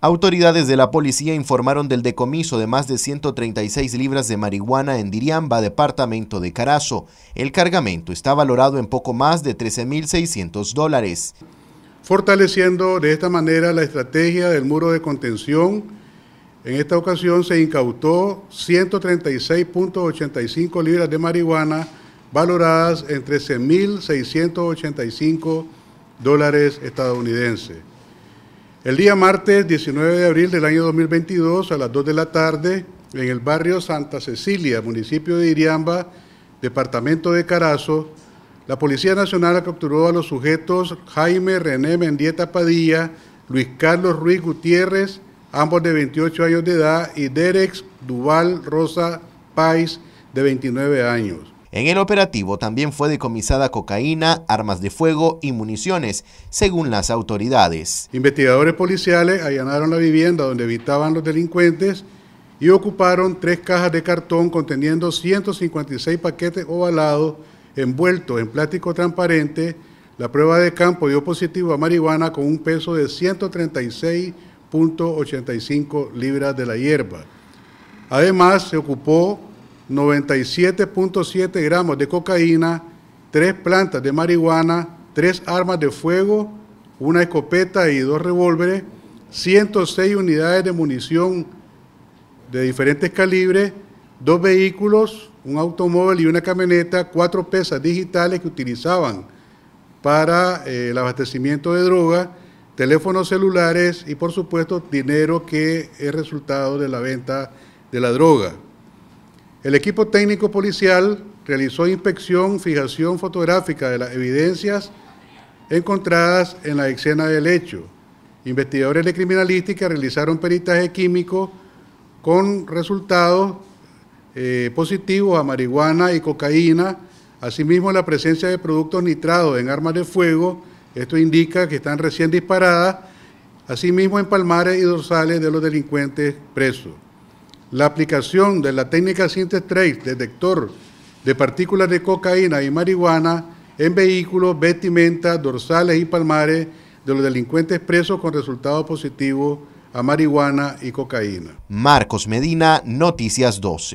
Autoridades de la policía informaron del decomiso de más de 136 libras de marihuana en Diriamba, departamento de Carazo. El cargamento está valorado en poco más de 13.600 dólares. Fortaleciendo de esta manera la estrategia del muro de contención, en esta ocasión se incautó 136.85 libras de marihuana valoradas en 13.685 dólares estadounidenses. El día martes 19 de abril del año 2022 a las 2 de la tarde en el barrio Santa Cecilia, municipio de Iriamba, departamento de Carazo, la Policía Nacional capturó a los sujetos Jaime René Mendieta Padilla, Luis Carlos Ruiz Gutiérrez, ambos de 28 años de edad, y Derek Duval Rosa Pais, de 29 años. En el operativo también fue decomisada cocaína, armas de fuego y municiones, según las autoridades. Investigadores policiales allanaron la vivienda donde habitaban los delincuentes y ocuparon tres cajas de cartón conteniendo 156 paquetes ovalados envueltos en plástico transparente. La prueba de campo dio positivo a marihuana con un peso de 136.85 libras de la hierba. Además, se ocupó 97.7 gramos de cocaína, tres plantas de marihuana, tres armas de fuego, una escopeta y dos revólveres, 106 unidades de munición de diferentes calibres, dos vehículos, un automóvil y una camioneta, cuatro pesas digitales que utilizaban para eh, el abastecimiento de droga, teléfonos celulares y por supuesto dinero que es resultado de la venta de la droga. El equipo técnico policial realizó inspección, fijación fotográfica de las evidencias encontradas en la escena del hecho. Investigadores de criminalística realizaron peritaje químico con resultados eh, positivos a marihuana y cocaína, asimismo la presencia de productos nitrados en armas de fuego, esto indica que están recién disparadas, asimismo en palmares y dorsales de los delincuentes presos la aplicación de la técnica Trace, detector de partículas de cocaína y marihuana en vehículos, vestimentas, dorsales y palmares de los delincuentes presos con resultado positivo a marihuana y cocaína. Marcos Medina, Noticias 12.